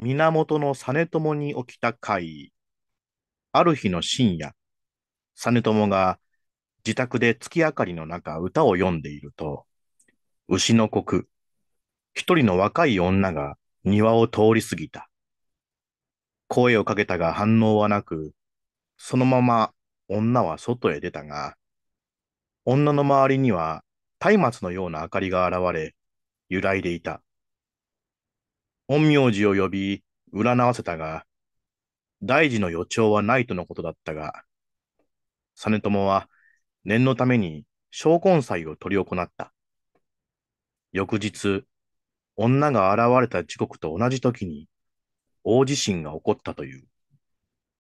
源の実朝に起きた会。ある日の深夜、実朝が自宅で月明かりの中歌を読んでいると、牛の国、一人の若い女が庭を通り過ぎた。声をかけたが反応はなく、そのまま女は外へ出たが、女の周りには松明のような明かりが現れ、揺らいでいた。本名字を呼び、占わせたが、大事の予兆はないとのことだったが、実朝は念のために昇魂祭を執り行った。翌日、女が現れた時刻と同じ時に大地震が起こったという。